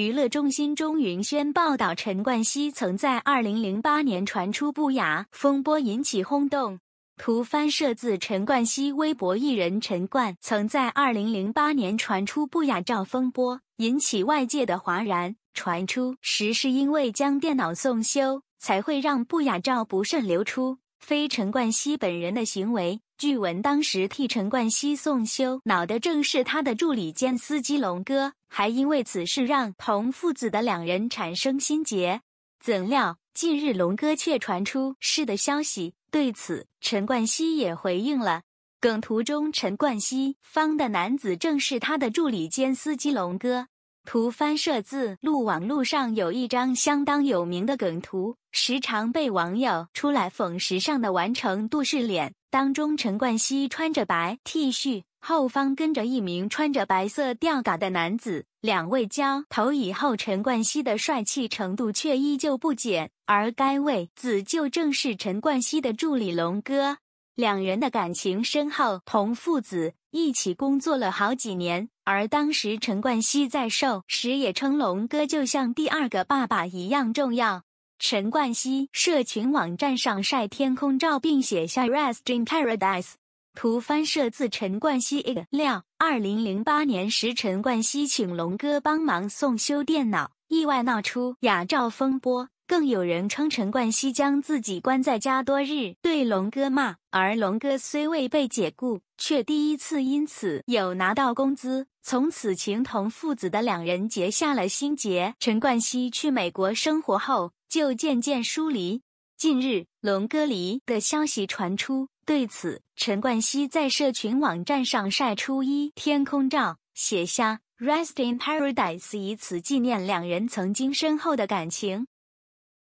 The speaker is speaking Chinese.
娱乐中心钟云轩报道，陈冠希曾在二零零八年传出不雅风波，引起轰动。图翻摄自陈冠希微博。艺人陈冠曾在二零零八年传出不雅照风波，引起外界的哗然。传出时是因为将电脑送修，才会让不雅照不慎流出。非陈冠希本人的行为，据闻当时替陈冠希送修脑的正是他的助理兼司机龙哥，还因为此事让同父子的两人产生心结。怎料近日龙哥却传出是的消息，对此陈冠希也回应了。梗图中陈冠希方的男子正是他的助理兼司机龙哥。图翻社字路网路上有一张相当有名的梗图，时常被网友出来讽时尚的完成度是脸。当中，陈冠希穿着白 T 恤，后方跟着一名穿着白色吊嘎的男子，两位交头以后，陈冠希的帅气程度却依旧不减，而该位子就正是陈冠希的助理龙哥。两人的感情深厚，同父子一起工作了好几年。而当时陈冠希在寿时也称龙哥就像第二个爸爸一样重要。陈冠希社群网站上晒天空照，并写下 Rest in Paradise。图翻摄自陈冠希。料，二零零八年时，陈冠希请龙哥帮忙送修电脑，意外闹出雅照风波。更有人称陈冠希将自己关在家多日，对龙哥骂。而龙哥虽未被解雇，却第一次因此有拿到工资。从此，情同父子的两人结下了心结。陈冠希去美国生活后，就渐渐疏离。近日，龙哥离的消息传出，对此，陈冠希在社群网站上晒出一天空照，写下 Rest in Paradise，以此纪念两人曾经深厚的感情。